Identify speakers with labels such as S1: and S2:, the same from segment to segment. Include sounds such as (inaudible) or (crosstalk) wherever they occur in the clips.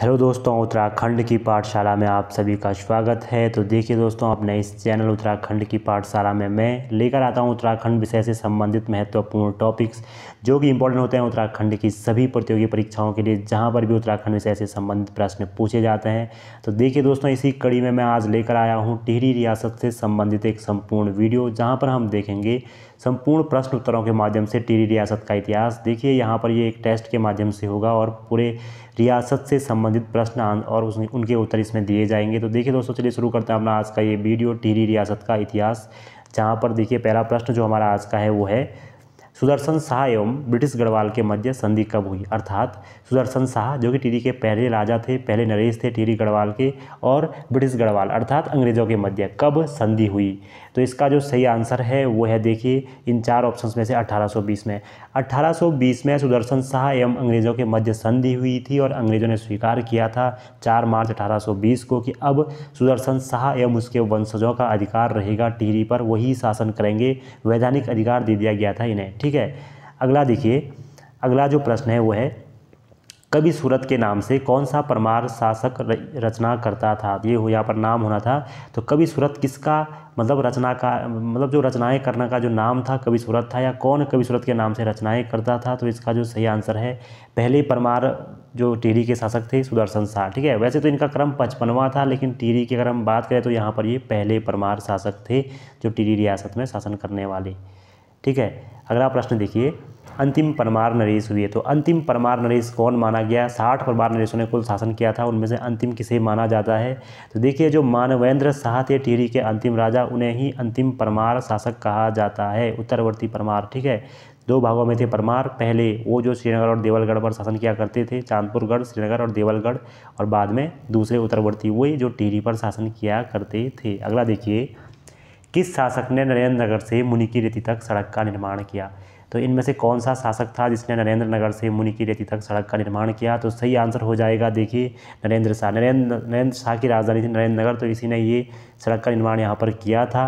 S1: hello दोस्तों उत्तराखंड की पाठशाला में आप सभी का स्वागत है तो देखिए दोस्तों अपने इस चैनल उत्तराखंड की पाठशाला में मैं लेकर आता हूं उत्तराखंड विषय से संबंधित महत्वपूर्ण टॉपिक्स जो कि इंपॉर्टेंट होते हैं उत्तराखंड की सभी प्रतियोगी परीक्षाओं के लिए जहां पर भी उत्तराखंड विषय से संबंधित प्रश्न पूछे जाते हैं तो देखिए दोस्तों इसी कड़ी में मैं आज लेकर आया हूँ टिहरी रियासत से संबंधित एक संपूर्ण वीडियो जहाँ पर हम देखेंगे संपूर्ण प्रश्न उत्तरों के माध्यम से टीरी रियासत का इतिहास देखिए यहाँ पर ये एक टेस्ट के माध्यम से होगा और पूरे रियासत से संबंधित प्रश्न और उनके उत्तर इसमें दिए जाएंगे तो देखिए दोस्तों चलिए शुरू करते हैं अपना आज का ये वीडियो टीरी रियासत का इतिहास जहाँ पर देखिए पहला प्रश्न जो हमारा आज का है वो है सुदर्शन शाह एवं ब्रिटिश गढ़वाल के मध्य संधि कब हुई अर्थात सुदर्शन शाह जो कि टिरी के पहले राजा थे पहले नरेश थे टिरी गढ़वाल के और ब्रिटिश गढ़वाल अर्थात अंग्रेजों के मध्य कब संधि हुई तो इसका जो सही आंसर है वो है देखिए इन चार ऑप्शंस में से 1820 में 1820 में सुदर्शन शाह एवं अंग्रेजों के मध्य संधि हुई थी और अंग्रेजों ने स्वीकार किया था चार मार्च अठारह को कि अब सुदर्शन शाह एवं उसके वंशजों का अधिकार रहेगा टिहरी पर वही शासन करेंगे वैधानिक अधिकार दे दिया गया था इन्हें ठीक ठीक है अगला देखिए अगला जो प्रश्न है वो है कवि सूरत के नाम से कौन सा परमार शासक रचना करता था ये हो यहाँ पर नाम होना था तो कवि सूरत किसका मतलब रचना का मतलब जो रचनाएं करने का जो नाम था कवि सूरत था या कौन कवि सूरत के नाम से रचनाएं करता था तो इसका जो सही आंसर है पहले परमार जो टीरी के शासक थे सुदर्शन शाह ठीक है वैसे तो इनका क्रम पचपनवा था लेकिन टीरी की अगर हम बात करें तो यहाँ पर ये पहले परमार शासक थे जो टीरी रियासत में शासन करने वाले ठीक है अगला प्रश्न देखिए अंतिम परमार नरेश हुए तो अंतिम परमार नरेश कौन माना गया साठ परमार नरेशों ने कुल शासन किया था उनमें से अंतिम किसे माना जाता है तो देखिए जो मानवेंद्र शाह थे टिहरी के अंतिम राजा उन्हें ही अंतिम परमार शासक कहा जाता है उत्तरवर्ती परमार ठीक है दो भागों में थे परमार पहले वो जो श्रीनगर और देवलगढ़ पर शासन किया करते थे चांदपुरगढ़ श्रीनगर और देवलगढ़ और बाद में दूसरे उत्तरवर्ती वही जो टिहरी पर शासन किया करते थे अगला देखिए किस शासक ने नरेंद्र नगर से मुनिकी रेती तक सड़क का निर्माण किया तो इनमें से कौन सा शासक था जिसने नरेंद्र नगर से मुनिकी रेती तक सड़क का निर्माण किया तो सही आंसर हो जाएगा देखिए नरेंद्र शाह नरेंद्र नरेंद्र शाह की राजधानी थी नरेंद्र नगर तो इसी ने ये सड़क का निर्माण यहाँ पर किया था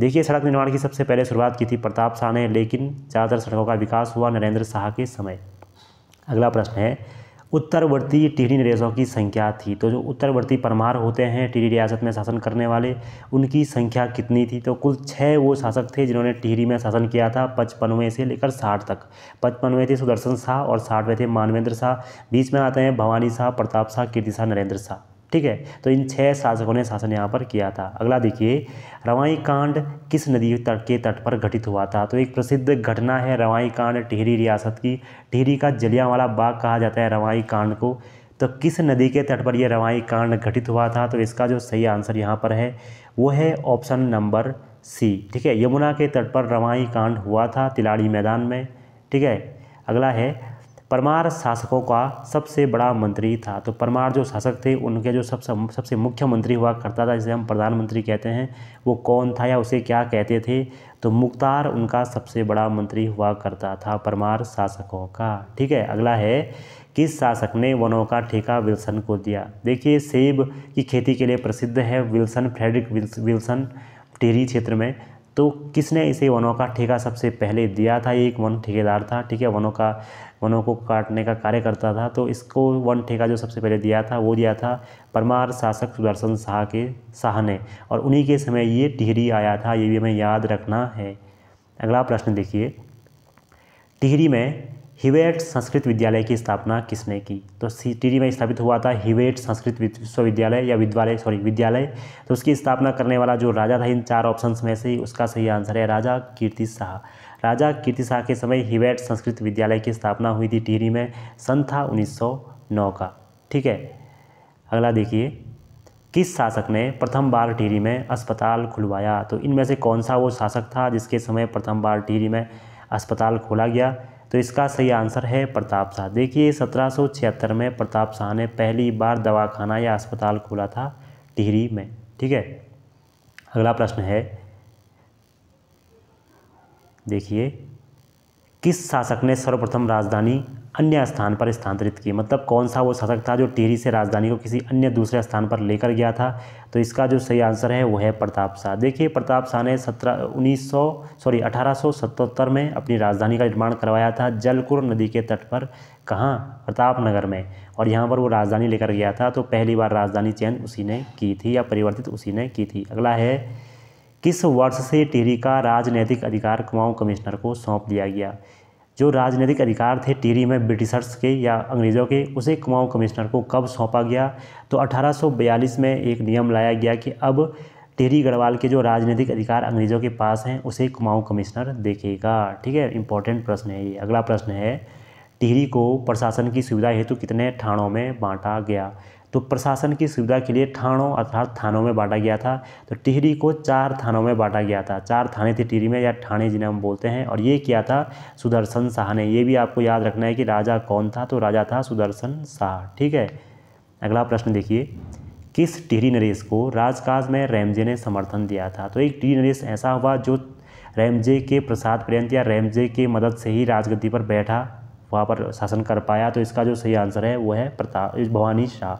S1: देखिए सड़क निर्माण की सबसे पहले शुरुआत की थी प्रताप शाह ने लेकिन ज़्यादातर सड़कों का विकास हुआ नरेंद्र शाह के समय अगला प्रश्न है उत्तरवर्ती टिहरी नरेशों की संख्या थी तो जो उत्तरवर्ती परमार होते हैं टिहरी रियासत में शासन करने वाले उनकी संख्या कितनी थी तो कुल छः वो शासक थे जिन्होंने टिहरी में शासन किया था पचपनवें से लेकर साठ तक पचपनवें थे सुदर्शन शाह और साठवें थे मानवेंद्र शाह बीच में आते हैं भवानी शाह प्रताप शाह कीर्ति शाह नरेंद्र शाह ठीक है तो इन छह शासकों ने शासन यहाँ पर किया था अगला देखिए रवाई कांड किस नदी तट के तट पर घटित हुआ था तो एक प्रसिद्ध घटना है रवाई कांड टिहरी रियासत की टिहरी का जलियावाला बाग कहा जाता है रवाई कांड को तो किस नदी के तट पर यह रवाई कांड घटित हुआ था तो इसका जो सही आंसर यहाँ पर है वो है ऑप्शन नंबर सी ठीक है यमुना के तट पर रवाई कांड हुआ था तिलाड़ी मैदान में ठीक है अगला है परमार शासकों का सबसे बड़ा मंत्री था तो परमार जो शासक थे उनके जो सबसे सब, सबसे मुख्य मंत्री हुआ करता था जिसे हम प्रधानमंत्री कहते हैं वो कौन था या उसे क्या कहते थे तो मुख्तार उनका सबसे बड़ा मंत्री हुआ करता था परमार शासकों का ठीक है अगला है किस शासक ने वनों का ठेका विल्सन को दिया देखिए सेब की खेती के लिए प्रसिद्ध है विल्सन फ्रेडरिक विल्सन टेरी क्षेत्र में तो किसने इसे वनों का ठेका सबसे पहले दिया था एक वन ठेकेदार था ठीक है वनों का वनों को काटने का कार्य करता था तो इसको वन ठेका जो सबसे पहले दिया था वो दिया था परमार शासक सुदर्शन शाह के शाह ने और उन्हीं के समय ये टिहरी आया था ये भी हमें याद रखना है अगला प्रश्न देखिए टिहरी में हिवेट संस्कृत विद्यालय की स्थापना किसने की तो टिहरी में स्थापित हुआ था हिवेट संस्कृत विश्वविद्यालय या विद्यालय सॉरी विद्यालय तो उसकी स्थापना करने वाला जो राजा था इन चार ऑप्शंस में से उसका सही आंसर है राजा कीर्ति शाह राजा कीर्तिशाह के समय हिवेट संस्कृत विद्यालय की स्थापना हुई थी टिहरी में सन था 1909 का ठीक है अगला देखिए किस शासक ने प्रथम बार टिहरी में अस्पताल खुलवाया तो इनमें से कौन सा वो शासक था जिसके समय प्रथम बार टिहरी में अस्पताल खोला गया तो इसका सही आंसर है प्रताप शाह देखिए सत्रह में प्रताप शाह ने पहली बार दवाखाना या अस्पताल खोला था टिहरी में ठीक है अगला प्रश्न है देखिए किस शासक ने सर्वप्रथम राजधानी अन्य स्थान पर स्थानांतरित की मतलब कौन सा वो शासक था जो टेरी से राजधानी को किसी अन्य दूसरे स्थान पर लेकर गया था तो इसका जो सही आंसर है वो है प्रताप शाह देखिए प्रताप शाह ने सत्रह उन्नीस सॉरी अठारह में अपनी राजधानी का निर्माण करवाया था जलकुर नदी के तट पर कहाँ प्रताप नगर में और यहाँ पर वो राजधानी लेकर गया था तो पहली बार राजधानी चयन उसी ने की थी या परिवर्तित उसी ने की थी अगला है किस वर्ष से टिहरी का राजनैतिक अधिकार कुमाऊं कमिश्नर को सौंप दिया गया जो राजनीतिक अधिकार थे टिहरी में ब्रिटिशर्स के या अंग्रेज़ों के उसे कुमाऊं कमिश्नर को कब सौंपा गया तो 1842 में एक नियम लाया गया कि अब टिहरी गढ़वाल के जो राजनीतिक अधिकार अंग्रेज़ों के पास हैं उसे कुमाऊं कमिश्नर देखेगा ठीक है इंपॉर्टेंट प्रश्न है ये अगला प्रश्न है टिहरी को प्रशासन की सुविधा हेतु कितने थानों में बांटा गया तो प्रशासन की सुविधा के लिए थानों अर्थात थानों में बांटा गया था तो टिहरी को चार थानों में बांटा गया था चार थाने थे टिहरी में या ठाणे जिन्हें हम बोलते हैं और ये किया था सुदर्शन शाह ने ये भी आपको याद रखना है कि राजा कौन था तो राजा था सुदर्शन शाह ठीक है अगला प्रश्न देखिए किस टिहरी नरेश को राजकाज में रैमजे ने समर्थन दिया था तो एक टिहरी नरेश ऐसा हुआ जो रैमजे के प्रसाद पर्यंत या रैमजे के मदद से ही राजगद्दी पर बैठा वहाँ पर शासन कर पाया तो इसका जो सही आंसर है वो है प्रताप भवानी शाह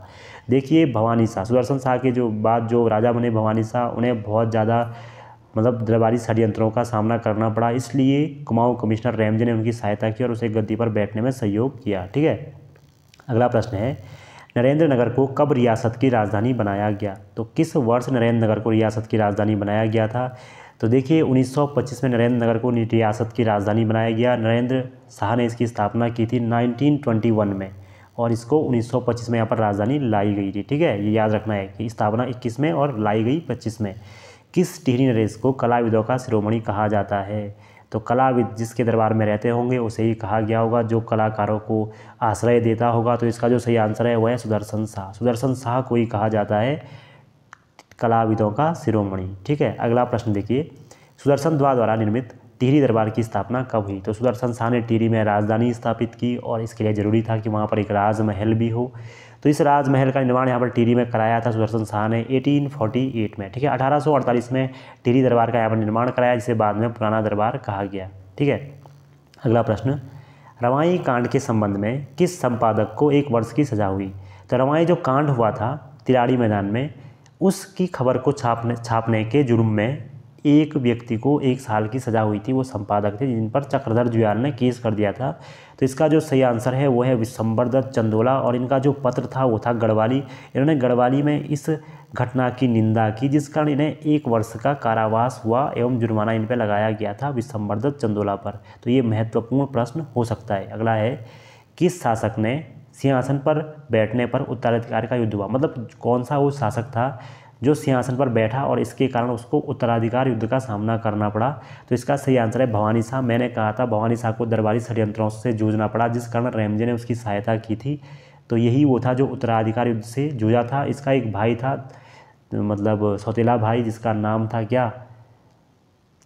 S1: देखिए भवानी शाह सुदर्शन शाह के जो बाद जो राजा बने भवानी शाह उन्हें बहुत ज़्यादा मतलब दरबारी षडयंत्रों का सामना करना पड़ा इसलिए कुमाऊं कमिश्नर रैमजे ने उनकी सहायता की और उसे गद्दी पर बैठने में सहयोग किया ठीक है अगला प्रश्न है नरेंद्र नगर को कब रियासत की राजधानी बनाया गया तो किस वर्ष नरेंद्र नगर को रियासत की राजधानी बनाया गया था तो देखिए 1925 में नरेंद्र नगर को रियासत की राजधानी बनाया गया नरेंद्र शाह ने इसकी स्थापना की थी 1921 में और इसको 1925 में यहाँ पर राजधानी लाई गई थी ठीक है ये याद रखना है कि स्थापना 21 में और लाई गई 25 में किस टिहरी नरेश को कलाविदों का शिरोमणि कहा जाता है तो कलाविद जिसके दरबार में रहते होंगे उसे ही कहा गया होगा जो कलाकारों को आश्रय देता होगा तो इसका जो सही आंसर है वह है सुदर्शन शाह सुदर्शन शाह को ही कहा जाता है कलाविदों का शिरोमणि ठीक है अगला प्रश्न देखिए सुदर्शन द्वार द्वारा निर्मित टिहरी दरबार की स्थापना कब हुई तो सुदर्शन शाह ने टिहरी में राजधानी स्थापित की और इसके लिए ज़रूरी था कि वहाँ पर एक राजमहल भी हो तो इस राजमहल का निर्माण यहाँ पर टिहरी में कराया था सुदर्शन शाह ने 1848 में ठीक है 1848 में टिहरी दरबार का यहाँ पर निर्माण कराया जिसे बाद में पुराना दरबार कहा गया ठीक है अगला प्रश्न रवाई कांड के संबंध में किस संपादक को एक वर्ष की सज़ा हुई तो रवाई जो कांड हुआ था तिराड़ी मैदान में उसकी खबर को छापने छापने के जुर्म में एक व्यक्ति को एक साल की सज़ा हुई थी वो संपादक थे जिन पर चक्रधर जुआल ने केस कर दिया था तो इसका जो सही आंसर है वो है विश्वम्बर दत्त चंदोला और इनका जो पत्र था वो था गढ़वाली इन्होंने गढ़वाली में इस घटना की निंदा की जिस कारण इन्हें एक वर्ष का कारावास हुआ एवं जुर्माना इन पर लगाया गया था विश्वम्बर दत्त चंदोला पर तो ये महत्वपूर्ण प्रश्न हो सकता है अगला है किस शासक ने सिंहासन पर बैठने पर उत्तराधिकार का युद्ध हुआ मतलब कौन सा वो शासक था जो सिंहासन पर बैठा और इसके कारण उसको उत्तराधिकार युद्ध का सामना करना पड़ा तो इसका सही आंसर है भवानी शाह मैंने कहा था भवानी शाह को दरबारी षडयंत्रों से जूझना पड़ा जिस कारण रेमजे ने उसकी सहायता की थी तो यही वो था जो उत्तराधिकार युद्ध से जूझा था इसका एक भाई था मतलब सौतेला भाई जिसका नाम था क्या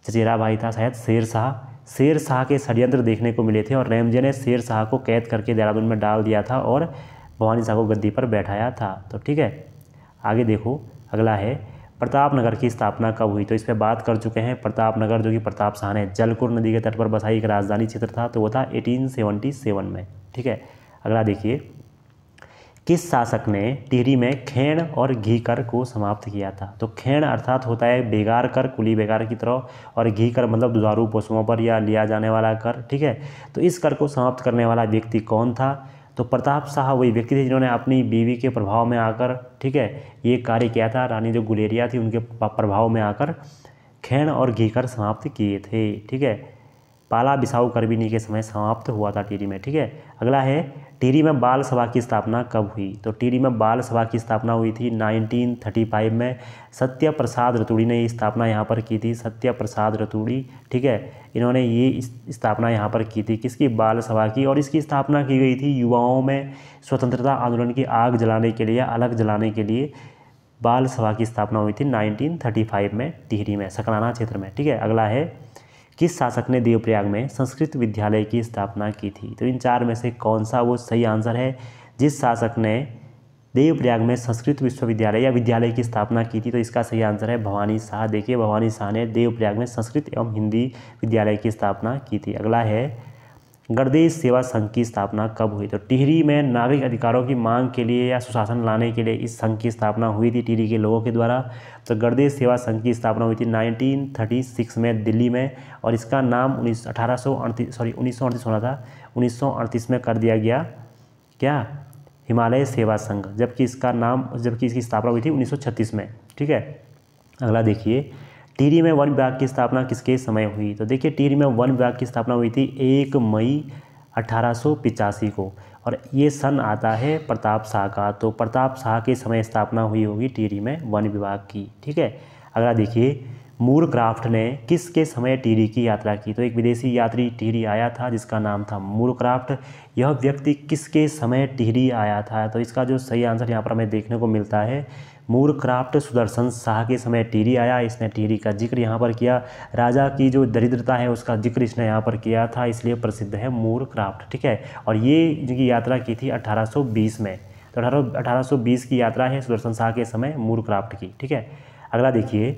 S1: चचेरा भाई था शायद शेर शाह शेर शाह के षडयंत्र देखने को मिले थे और रैमजे ने शेर शाह को कैद करके देहरादून में डाल दिया था और भवानी शाह को गद्दी पर बैठाया था तो ठीक है आगे देखो अगला है प्रताप नगर की स्थापना कब हुई तो इस पर बात कर चुके हैं प्रताप नगर जो कि प्रताप शाह ने जलकुर नदी के तट पर बसाई एक राजधानी क्षेत्र था तो वो था 1877 में ठीक है अगला देखिए किस शासक ने टिहरी में खेण और घी कर को समाप्त किया था तो खेण अर्थात होता है बेगार कर कुली बेगार की तरह और घी कर मतलब दुधारू पशुओं पर या लिया जाने वाला कर ठीक है तो इस कर को समाप्त करने वाला व्यक्ति कौन था तो प्रताप शाह वही व्यक्ति थे जिन्होंने अपनी बीवी के प्रभाव में आकर ठीक है ये कार्य किया था रानी जो गुलेरिया थी उनके प्रभाव में आकर खेण और घी कर समाप्त किए थे ठीक है पाला बिसाऊ करबिनी के समय समाप्त हुआ था टीरी में ठीक है अगला है टिहरी में बाल सभा की स्थापना कब हुई तो टिहरी में बाल सभा की स्थापना हुई थी 1935 में सत्य प्रसाद रतूड़ी ने ये स्थापना यहाँ पर की थी सत्य प्रसाद रतूड़ी ठीक है इन्होंने ये स्थापना यहाँ पर की थी किसकी बाल सभा की और इसकी स्थापना की गई थी युवाओं में स्वतंत्रता आंदोलन की आग जलाने के लिए अलग जलाने के लिए बाल सभा की स्थापना हुई थी नाइनटीन में टिहरी में सकलाना क्षेत्र में ठीक है अगला है किस शासक ने देवप्रयाग में संस्कृत विद्यालय की स्थापना की थी तो इन चार में से कौन सा वो सही आंसर है जिस शासक ने देवप्रयाग में संस्कृत विश्वविद्यालय या विद्यालय की स्थापना की थी तो इसका सही आंसर है भवानी शाह देखिए भवानी शाह ने देवप्रयाग में संस्कृत एवं हिंदी विद्यालय की स्थापना की थी अगला है गर्देश सेवा संघ की स्थापना कब हुई तो टिहरी में नागरिक अधिकारों की मांग के लिए या सुशासन लाने के लिए इस संघ की स्थापना हुई थी टिहरी के लोगों के द्वारा तो गर्देश सेवा संघ की स्थापना हुई थी 1936 में दिल्ली में और इसका नाम उन्नीस अठारह सॉरी उन्नीस होना था उन्नीस में कर दिया गया क्या हिमालय सेवा संघ जबकि इसका नाम जबकि इसकी स्थापना हुई थी उन्नीस में ठीक है अगला देखिए टिहरी में वन विभाग की स्थापना किसके समय हुई तो देखिए टिहरी में वन विभाग की स्थापना हुई थी एक मई अठारह को और ये सन आता है प्रताप शाह का तो प्रताप शाह के समय स्थापना हुई होगी टिहरी में वन विभाग की ठीक है अगला देखिए मूर क्राफ्ट ने किसके समय टीरी की यात्रा की तो एक विदेशी यात्री टिहरी आया था जिसका नाम था मूर क्राफ्ट यह व्यक्ति किसके समय टिहरी आया था तो इसका जो सही आंसर यहाँ पर हमें देखने को मिलता है मूर क्राफ्ट सुदर्शन शाह के समय टिहरी आया इसने टिहरी का जिक्र यहाँ पर किया राजा की जो दरिद्रता है उसका जिक्र इसने यहाँ पर किया था इसलिए प्रसिद्ध है मूर क्राफ्ट ठीक है और ये जिनकी यात्रा की थी 1820 में तो अठारह अठारह की यात्रा है सुदर्शन शाह के समय मूर क्राफ्ट की ठीक है अगला देखिए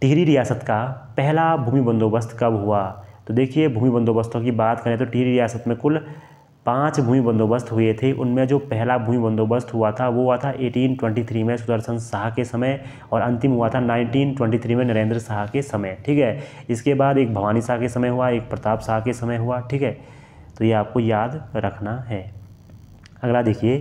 S1: टिहरी रियासत का पहला भूमि बंदोबस्त कब हुआ तो देखिए भूमि बंदोबस्तों की बात करें तो टिहरी रियासत में कुल पांच भूमि बंदोबस्त हुए थे उनमें जो पहला भूमि बंदोबस्त हुआ था वो हुआ था 1823 में सुदर्शन शाह के समय और अंतिम हुआ था 1923 में नरेंद्र शाह के समय ठीक है इसके बाद एक भवानी शाह के समय हुआ एक प्रताप शाह के समय हुआ ठीक है तो ये आपको याद रखना है अगला देखिए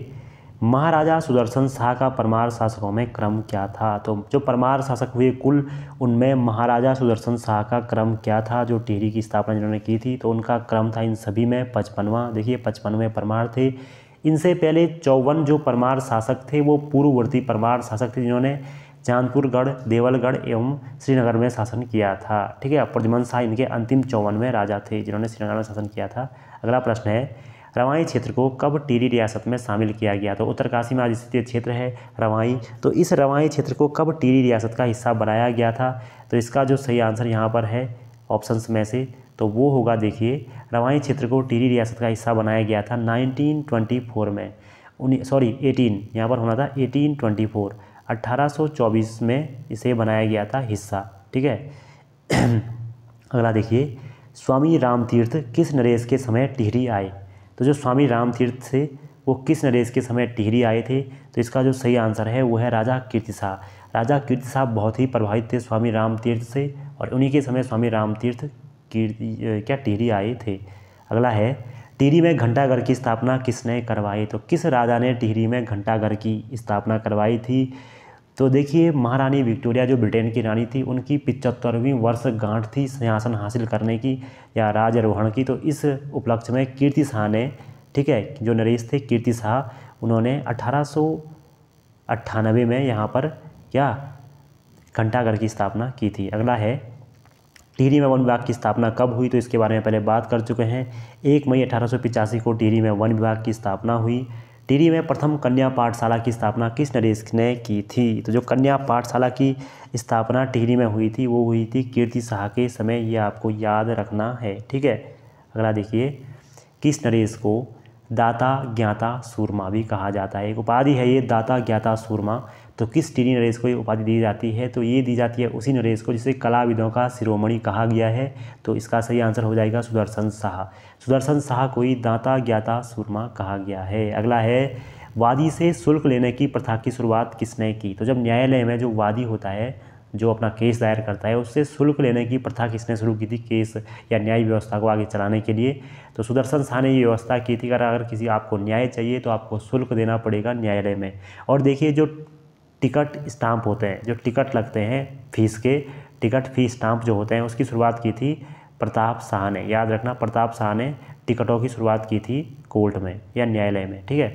S1: महाराजा सुदर्शन शाह का परमार शासकों में क्रम क्या था तो जो परमार शासक हुए कुल उनमें महाराजा सुदर्शन शाह का क्रम क्या था जो टिहरी की स्थापना जिन्होंने की थी तो उनका क्रम था इन सभी में पचपनवा देखिए पचपनवें परमार थे इनसे पहले चौवन जो परमार शासक थे वो पूर्ववर्ती परमार शासक थे जिन्होंने चांदपुरगढ़ देवलगढ़ एवं श्रीनगर में शासन किया था ठीक है प्रजमन शाह इनके अंतिम चौवनवें राजा थे जिन्होंने श्रीनगर में शासन किया था अगला प्रश्न है रवाई क्षेत्र को कब टिरी रियासत में शामिल किया गया तो उत्तरकाशी में आज स्थित क्षेत्र है रवाई तो इस रवाई क्षेत्र को कब टिरी रियासत का हिस्सा बनाया गया था तो इसका जो सही आंसर यहाँ पर है ऑप्शन में से तो वो होगा देखिए रवाई क्षेत्र को टिरी रियासत का हिस्सा बनाया गया था 1924 में सॉरी 18 यहाँ पर होना था 1824 चौबीस में इसे बनाया गया था हिस्सा ठीक है (clears throat) अगला देखिए स्वामी रामतीर्थ किस नरेश के समय टिहरी आए तो जो स्वामी राम तीर्थ थे वो किस नरेश के समय टिहरी आए थे तो इसका जो सही आंसर है वो है राजा कीर्ति शाह राजा कीर्ति शाह बहुत ही प्रभावित थे स्वामी राम तीर्थ से और उन्हीं के समय स्वामी राम तीर्थ क्या टिहरी आए थे अगला है टिहरी में घंटाघर की स्थापना किसने करवाई तो किस राजा ने टिहरी में घंटाघर की स्थापना करवाई थी तो देखिए महारानी विक्टोरिया जो ब्रिटेन की रानी थी उनकी पिचहत्तरवीं वर्ष गांठ थी सिंहासन हासिल करने की या राजारोहण की तो इस उपलक्ष्य में कीर्ति शाह ने ठीक है जो नरेश थे कीर्ति शाह उन्होंने अठारह में यहाँ पर क्या घंटाघर की स्थापना की थी अगला है टिहरी में वन विभाग की स्थापना कब हुई तो इसके बारे में पहले बात कर चुके हैं एक मई अठारह को टिहरी में वन विभाग की स्थापना हुई टिहरी में प्रथम कन्या पाठशाला की स्थापना किस नरेश ने की थी तो जो कन्या पाठशाला की स्थापना टिहरी में हुई थी वो हुई थी कीर्ति शाह के समय ये आपको याद रखना है ठीक है अगला देखिए किस नरेश को दाता ज्ञाता सूरमा भी कहा जाता है एक उपाधि है ये दाता ज्ञाता सूरमा तो किस टीनी नरेश को ये उपाधि दी जाती है तो ये दी जाती है उसी नरेश को जिसे कलाविदों का शिरोमणि कहा गया है तो इसका सही आंसर हो जाएगा सुदर्शन शाह सुदर्शन शाह को ही दाता ज्ञाता सुरमा कहा गया है अगला है वादी से शुल्क लेने की प्रथा की शुरुआत किसने की तो जब न्यायालय में जो वादी होता है जो अपना केस दायर करता है उससे शुल्क लेने की प्रथा किसने शुरू की थी केस या न्याय व्यवस्था को आगे चलाने के लिए तो सुदर्शन शाह ने ये व्यवस्था की थी अगर अगर किसी आपको न्याय चाहिए तो आपको शुल्क देना पड़ेगा न्यायालय में और देखिए जो टिकट स्टाम्प होते हैं जो टिकट लगते हैं फीस के टिकट फीस स्टाम्प जो होते हैं उसकी शुरुआत की थी प्रताप शाह ने याद रखना प्रताप शाह ने टिकटों की शुरुआत की थी कोर्ट में या न्यायालय में ठीक है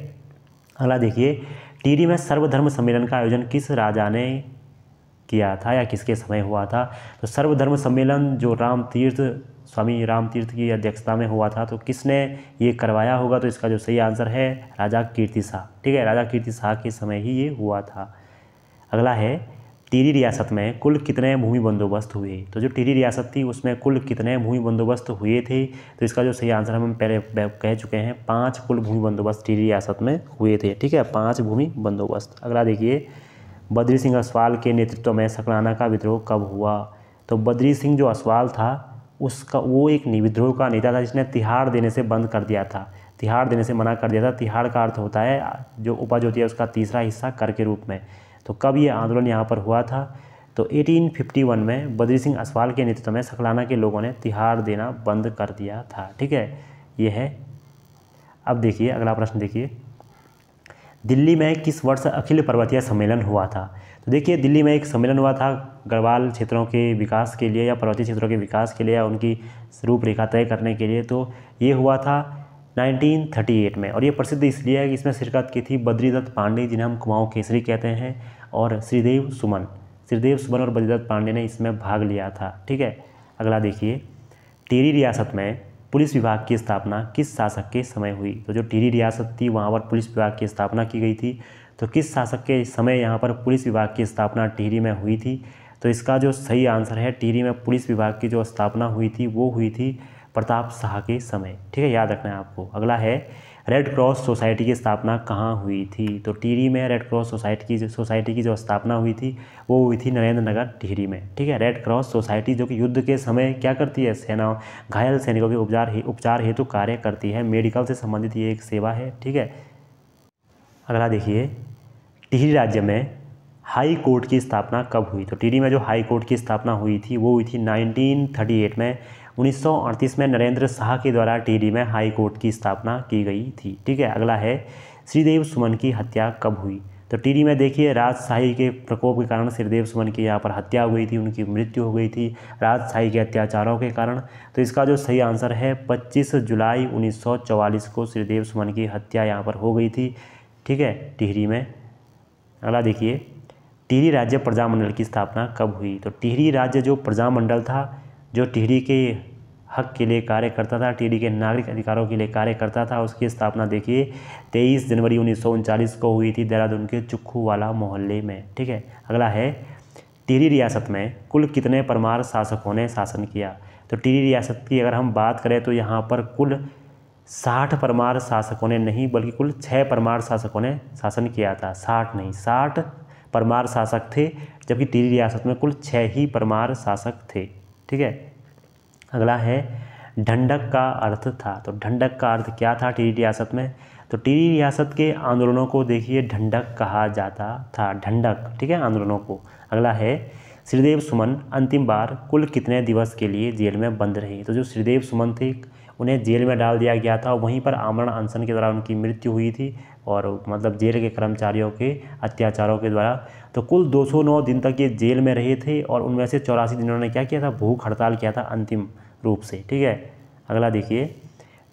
S1: अगला देखिए टीरी में सर्वधर्म सम्मेलन का आयोजन किस राजा ने किया था या किसके समय हुआ था तो सर्वधर्म सम्मेलन जो राम तीर्थ स्वामी राम तीर्थ की अध्यक्षता में हुआ था तो किसने ये करवाया होगा तो इसका जो सही आंसर है राजा कीर्ति शाह ठीक है राजा कीर्ति शाह के समय ही ये हुआ था अगला है टीरी रियासत में कुल कितने भूमि बंदोबस्त हुए तो जो टीरी रियासत थी उसमें कुल कितने भूमि बंदोबस्त हुए थे तो इसका जो सही आंसर हम पहले कह चुके हैं पाँच कुल भूमि बंदोबस्त टीरी रियासत में हुए थे ठीक है पाँच भूमि बंदोबस्त अगला देखिए बद्री सिंह असवाल के नेतृत्व में सकलाना का विद्रोह कब हुआ तो बद्री सिंह जो असवाल था उसका वो एक विद्रोह का नेता था जिसने तिहाड़ देने से बंद कर दिया था तिहाड़ देने से मना कर दिया था तिहाड़ का अर्थ होता है जो उपज होती है उसका तीसरा हिस्सा कर के रूप में तो कब ये आंदोलन यहाँ पर हुआ था तो 1851 में बद्री सिंह असवाल के नेतृत्व में सखलाना के लोगों ने तिहाड़ देना बंद कर दिया था ठीक है ये है अब देखिए अगला प्रश्न देखिए दिल्ली में किस वर्ष अखिल पर्वतीय सम्मेलन हुआ था तो देखिए दिल्ली में एक सम्मेलन हुआ था गढ़वाल क्षेत्रों के विकास के लिए या पर्वतीय क्षेत्रों के विकास के लिए या उनकी रूपरेखा तय करने के लिए तो ये हुआ था 1938 में और ये प्रसिद्ध इसलिए है कि इसमें शिरकत की थी बद्रीदत्त पांडे जिन्हें हम कुमाऊँ केसरी कहते हैं और श्रीदेव सुमन श्रीदेव सुमन और बद्रीदत्त पांडे ने इसमें भाग लिया था ठीक है अगला देखिए टेरी रियासत में पुलिस विभाग की स्थापना किस शासक के समय हुई तो जो टिरी रियासत थी वहाँ पर पुलिस विभाग की स्थापना की गई थी तो किस शासक के समय यहाँ पर पुलिस विभाग की स्थापना टिहरी में हुई थी तो इसका जो सही आंसर है टिहरी में पुलिस विभाग की जो स्थापना हुई थी वो हुई थी प्रताप शाह के समय ठीक है याद रखना है आपको अगला है रेड क्रॉस सोसाइटी की स्थापना कहाँ हुई थी तो टिहरी में रेड क्रॉस सोसाइटी की सोसाइटी की जो स्थापना हुई थी वो हुई थी नरेंद्र नगर टिहरी में ठीक है रेड क्रॉस सोसाइटी जो कि युद्ध के समय क्या करती है सेना घायल सैनिकों के उपचार उपचार हेतु तो कार्य करती है मेडिकल से संबंधित ये एक सेवा है ठीक है अगला देखिए टिहरी राज्य में हाई कोर्ट की स्थापना कब हुई तो टिहरी में जो हाई कोर्ट की स्थापना हुई थी वो हुई थी 1938 में 1938 में नरेंद्र शाह के द्वारा टिहरी में हाई कोर्ट की स्थापना की गई थी ठीक है अगला है श्रीदेव सुमन की हत्या कब हुई तो टिहरी में देखिए राजशाही के प्रकोप के कारण श्रीदेव सुमन की यहाँ पर हत्या हो गई थी उनकी मृत्यु हो गई थी राजशाही के अत्याचारों के कारण तो इसका जो सही आंसर है पच्चीस जुलाई उन्नीस को श्रीदेव सुमन की हत्या यहाँ पर हो गई थी ठीक है टिहरी में अगला देखिए टिहरी राज्य प्रजामंडल की स्थापना कब हुई तो टिहरी राज्य जो प्रजामंडल था जो टिहरी के हक के लिए कार्य करता था टिहरी के नागरिक अधिकारों के लिए कार्य करता था उसकी स्थापना देखिए 23 जनवरी उन्नीस को हुई थी देहरादून के चुक्खू वाला मोहल्ले में ठीक है अगला है टिहरी रियासत में कुल कितने परमार शासकों ने शासन किया तो टिहरी रियासत की अगर हम बात करें तो यहाँ पर कुल साठ परमार शासकों ने नहीं बल्कि कुल छः परमार शासकों ने शासन किया था साठ नहीं साठ परमार शासक थे जबकि टिहरी रियासत में कुल छः ही परमार शासक थे ठीक है अगला है ढंडक का अर्थ था तो ढंडक का अर्थ क्या था टी रियासत में तो टी रियासत के आंदोलनों को देखिए ढंडक कहा जाता था ढंडक ठीक है आंदोलनों को अगला है श्रीदेव सुमन अंतिम बार कुल कितने दिवस के लिए जेल में बंद रहे तो जो श्रीदेव सुमन थे उन्हें जेल में डाल दिया गया था वहीं पर आमरण अनशन के द्वारा उनकी मृत्यु हुई थी और मतलब जेल के कर्मचारियों के अत्याचारों के द्वारा तो कुल 209 दिन तक ये जेल में रहे थे और उनमें से चौरासी दिन उन्होंने क्या किया था भूख हड़ताल किया था अंतिम रूप से ठीक है अगला देखिए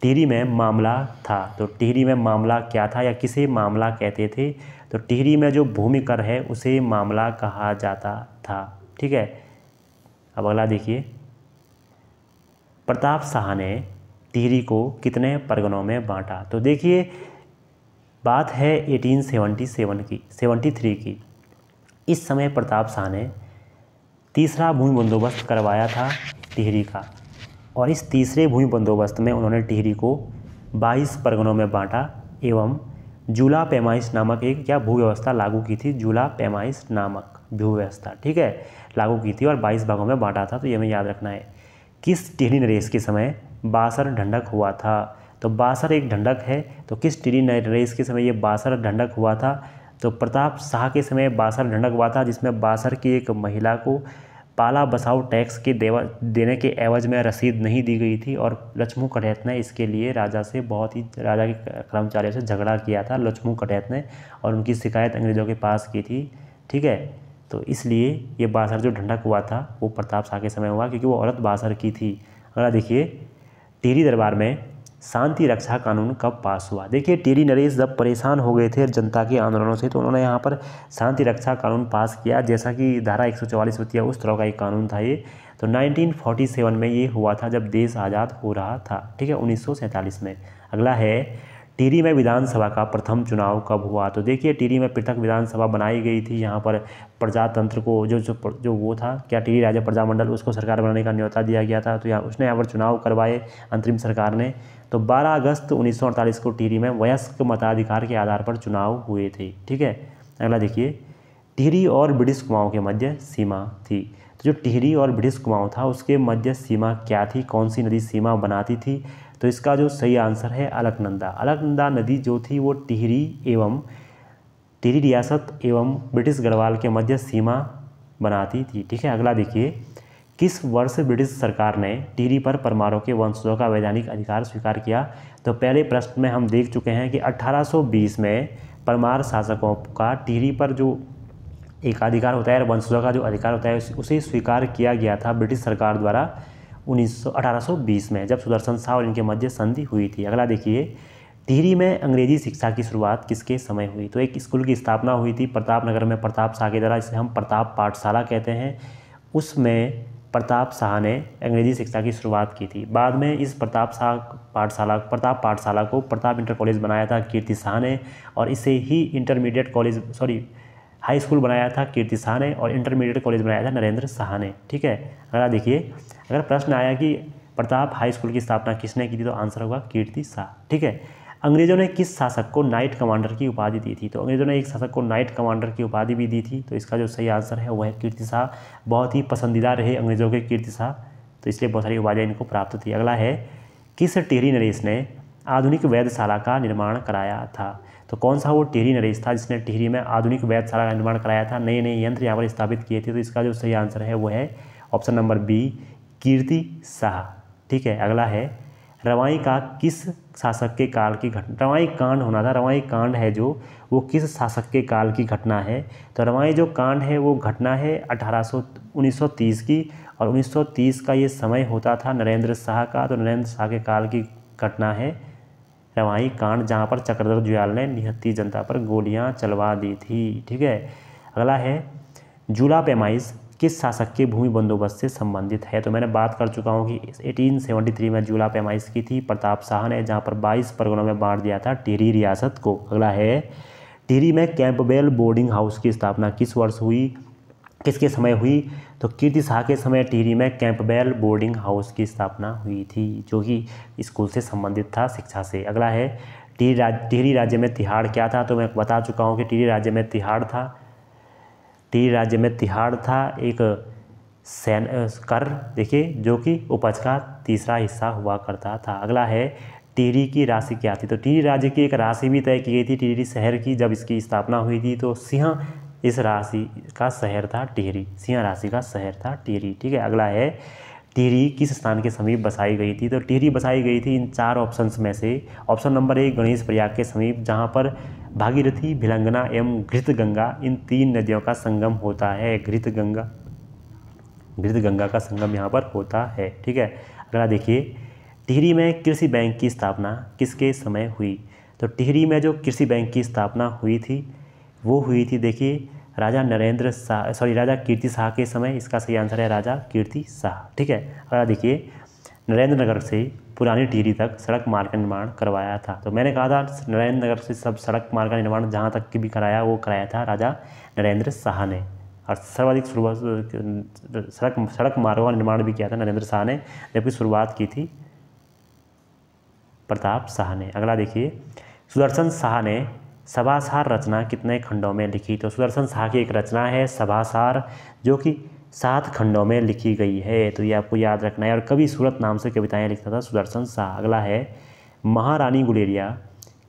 S1: टिहरी में मामला था तो टिहरी में मामला क्या था या किसे मामला कहते थे तो टिहरी में जो भूमि कर है उसे मामला कहा जाता था ठीक है अब अगला देखिए प्रताप शाह ने टिहरी को कितने परगनों में बांटा तो देखिए बात है 1877 की 73 की इस समय प्रताप शाह ने तीसरा भूमि बंदोबस्त करवाया था टिहरी का और इस तीसरे भूमि बंदोबस्त में उन्होंने टिहरी को 22 परगनों में बांटा एवं जूला पैमाइश नामक एक क्या भू व्यवस्था लागू की थी जूला पैमाइश नामक भू व्यवस्था ठीक है लागू की थी और 22 भागों में बांटा था तो ये हमें याद रखना है किस टिहरी नरेश के समय बासर ढंडक हुआ था तो बासर एक ढंडक है तो किस टिरी रेस के समय ये बासर ढंडक हुआ था तो प्रताप शाह के समय बासर ढंडक हुआ था जिसमें बासर की एक महिला को पाला बसाऊ टैक्स के देवा देने के एवज में रसीद नहीं दी गई थी और लक्ष्मू कटैत ने इसके लिए राजा से बहुत ही राजा के कर्मचारियों से झगड़ा किया था लक्ष्मू कटैत ने और उनकी शिकायत अंग्रेज़ों के पास की थी ठीक है तो इसलिए ये बासर जो ढंडक हुआ था वो प्रताप शाह के समय हुआ क्योंकि वो औरत बासर की थी अगला देखिए टेरी दरबार में शांति रक्षा कानून कब पास हुआ देखिए टेरी नरेश जब परेशान हो गए थे जनता के आंदोलनों से तो उन्होंने यहाँ पर शांति रक्षा कानून पास किया जैसा कि धारा एक सौ चौवालीस होती है उस तरह का एक कानून था ये तो 1947 में ये हुआ था जब देश आज़ाद हो रहा था ठीक है उन्नीस में अगला है टिहरी में विधानसभा का प्रथम चुनाव कब हुआ तो देखिए टिहरी में पृथक विधानसभा बनाई गई थी यहाँ पर प्रजातंत्र को जो जो जो वो था क्या टिहरी राज्य प्रजामंडल उसको सरकार बनाने का न्योता दिया गया था तो यहाँ उसने यहाँ पर चुनाव करवाए अंतरिम सरकार ने तो 12 अगस्त 1948 को टिहरी में वयस्क मताधिकार के आधार पर चुनाव हुए थे ठीक है अगला देखिए टिहरी और ब्रिटिश कुमाऊँ के मध्य सीमा थी तो जो टिहरी और ब्रिटिश कुमाऊँ था उसके मध्य सीमा क्या थी कौन सी नदी सीमा बनाती थी तो इसका जो सही आंसर है अलकनंदा अलकनंदा नदी जो थी वो टिहरी एवं टिहरी रियासत एवं ब्रिटिश गढ़वाल के मध्य सीमा बनाती थी ठीक है अगला देखिए किस वर्ष ब्रिटिश सरकार ने टिहरी पर परमारों के वंशजों का वैधानिक अधिकार स्वीकार किया तो पहले प्रश्न में हम देख चुके हैं कि 1820 में परमार शासकों का टिहरी पर जो एकाधिकार होता है और वंशजों का जो अधिकार होता है उसे स्वीकार किया गया था ब्रिटिश सरकार द्वारा उन्नीस में जब सुदर्शन शाह और इनके मध्य संधि हुई थी अगला देखिए टिहरी में अंग्रेजी शिक्षा की शुरुआत किसके समय हुई तो एक स्कूल की स्थापना हुई थी प्रताप नगर में प्रताप शाह के द्वारा इसे हम प्रताप पाठशाला कहते हैं उसमें प्रताप शाह ने अंग्रेजी शिक्षा की शुरुआत की थी बाद में इस प्रताप शाह पाठशाला प्रताप पाठशाला को प्रताप इंटर कॉलेज बनाया था कीर्ति शाह ने और इसे ही intermediate college sorry high school बनाया था कीर्ति शाह ने और इंटरमीडिएट कॉलेज बनाया था नरेंद्र शाह ने ठीक है अगला देखिए अगर प्रश्न आया कि प्रताप हाई स्कूल की स्थापना किसने की थी तो आंसर होगा कीर्ति शाह ठीक है अंग्रेजों ने किस शासक को नाइट कमांडर की उपाधि दी थी तो अंग्रेजों ने एक शासक को नाइट कमांडर की उपाधि भी दी थी तो इसका जो सही आंसर है वह है कीर्ति शाह बहुत ही पसंदीदा रहे अंग्रेजों के कीर्ति शाह तो इसलिए बहुत सारी उपाधियाँ इनको प्राप्त थी अगला है किस टेहरी नरेश ने आधुनिक वैधशाला का निर्माण कराया था तो कौन सा वो टिहरी नरेश था जिसने टिहरी में आधुनिक वैधशाला का निर्माण कराया था नए नए यंत्र यहाँ पर स्थापित किए थे तो इसका जो सही आंसर है वो है option number B Kirti Shah ठीक है अगला है रवाई का किस शासक के काल की घटना रवाई कांड होना था रवाई कांड है जो वो किस शासक के काल की घटना है तो रवाई जो कांड है वो घटना है 1800 1930 की और 1930 का ये समय होता था नरेंद्र शाह का तो नरेंद्र शाह के काल की घटना है रवाई कांड जहाँ पर चक्रधर जुयाल ने निहत्ती जनता पर गोलियाँ चलवा दी थी ठीक है अगला है जूला पैमाइश किस शासक के भूमि बंदोबस्त से संबंधित है तो मैंने बात कर चुका हूँ कि 1873 में जुला पैमाइश की थी प्रताप शाह ने जहाँ पर 22 परगणों में बांट दिया था टिहरी रियासत को अगला है टिहरी में कैंपबेल बोर्डिंग हाउस की स्थापना किस वर्ष हुई किसके समय हुई तो कीर्ति शाह के समय टिहरी में कैंपबेल बोर्डिंग हाउस की स्थापना हुई थी जो कि स्कूल से संबंधित था शिक्षा से अगला है टिहरी टिहरी राज्य में तिहाड़ क्या था तो मैं बता चुका हूँ कि टिहरी राज्य में तिहाड़ था टी राज्य में तिहाड़ था एक सैन कर देखिए जो कि उपज का तीसरा हिस्सा हुआ करता था अगला है टिहरी की राशि क्या थी तो टिहरी राज्य की एक राशि भी तय की गई थी टिहरी शहर की जब इसकी स्थापना हुई थी तो सिंह इस राशि का शहर था टिहरी सिंह राशि का शहर था टिहरी ठीक है अगला है टिहरी किस स्थान के समीप बसाई गई थी तो टिहरी बसाई गई थी इन चार ऑप्शंस में से ऑप्शन नंबर एक गणेश प्रयाग के समीप जहाँ पर भागीरथी भिलंगना एवं घृत गंगा इन तीन नदियों का संगम होता है घृत गंगा घृत गंगा का संगम यहाँ पर होता है ठीक है अगला देखिए टिहरी में कृषि बैंक की स्थापना किसके समय हुई तो टिहरी में जो कृषि बैंक की स्थापना हुई थी वो हुई थी देखिए राजा नरेंद्र शाह सॉरी राजा कीर्ति शाह के समय इसका सही आंसर है राजा कीर्ति शाह ठीक है अगला देखिए नरेंद्र नगर से पुरानी टिहरी तक सड़क मार्ग का निर्माण करवाया था तो मैंने कहा था नरेंद्र नगर से सब सड़क मार्ग का निर्माण जहाँ तक की भी कराया वो कराया था राजा नरेंद्र शाह ने और सर्वाधिक शुरुआत सड़क सड़क मार्गों का निर्माण भी किया था नरेंद्र शाह ने जबकि शुरुआत की थी प्रताप शाह ने अगला देखिए सुदर्शन शाह ने सभासार रचना कितने खंडों में लिखी तो सुदर्शन शाह की एक रचना है सभासार जो कि सात खंडों में लिखी गई है तो ये आपको याद रखना है और कभी सूरत नाम से कविताएं लिखता था सुदर्शन शाह अगला है महारानी गुलेरिया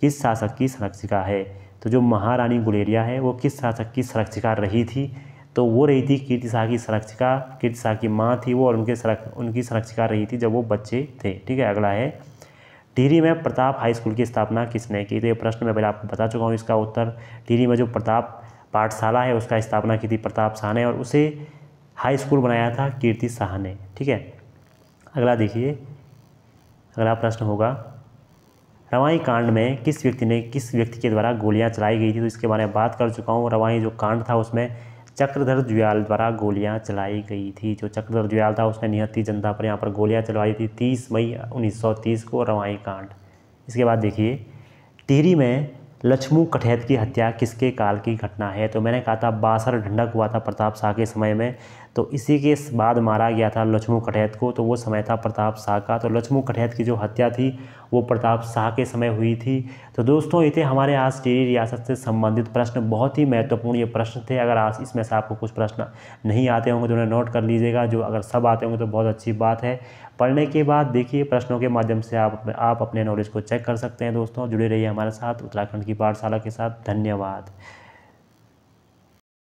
S1: किस शासक की संरक्षिका है तो जो महारानी गुलेरिया है वो किस शासक की संरक्षिका रही थी तो वो रही थी कीर्ति शाह की संरक्षिका कीर्ति शाह की माँ थी वो और उनके सरक उनकी संरक्षिका रही थी जब वो बच्चे थे ठीक है अगला है टिहरी में प्रताप हाई स्कूल की स्थापना किसने की तो ये प्रश्न मैं पहले आपको बता चुका हूँ इसका उत्तर टिहरी में जो प्रताप पाठशाला है उसका स्थापना की थी प्रताप शाह ने और उसे हाई स्कूल बनाया था कीर्ति शाह ने ठीक है अगला देखिए अगला प्रश्न होगा रवाई कांड में किस व्यक्ति ने किस व्यक्ति के द्वारा गोलियां चलाई गई थी तो इसके बारे में बात कर चुका हूँ रवाई जो कांड था उसमें चक्रधर जुयाल द्वारा गोलियां चलाई गई थी जो चक्रधर जुयाल था उसने निहत्ति जनता पर यहाँ पर गोलियां चलवाई थी 30 मई 1930 को रवाई कांड इसके बाद देखिए टिहरी में लक्ष्मू कठैत की हत्या किसके काल की घटना है तो मैंने कहा था बासर ढंडक हुआ था प्रताप शाह के समय में तो इसी के बाद मारा गया था लक्ष्मू कठैत को तो वो समय था प्रताप शाह का तो लक्ष्मू कठैत की जो हत्या थी वो प्रताप शाह के समय हुई थी तो दोस्तों ये थे हमारे आज टेरी रियासत से संबंधित प्रश्न बहुत ही महत्वपूर्ण ये प्रश्न थे अगर आज इसमें से आपको कुछ प्रश्न नहीं आते होंगे तो उन्हें नोट कर लीजिएगा जो अगर सब आते होंगे तो बहुत अच्छी बात है पढ़ने के बाद देखिए प्रश्नों के माध्यम से आप आप अपने नॉलेज को चेक कर सकते हैं दोस्तों जुड़े रहिए हमारे साथ उत्तराखंड की पाठशाला के साथ धन्यवाद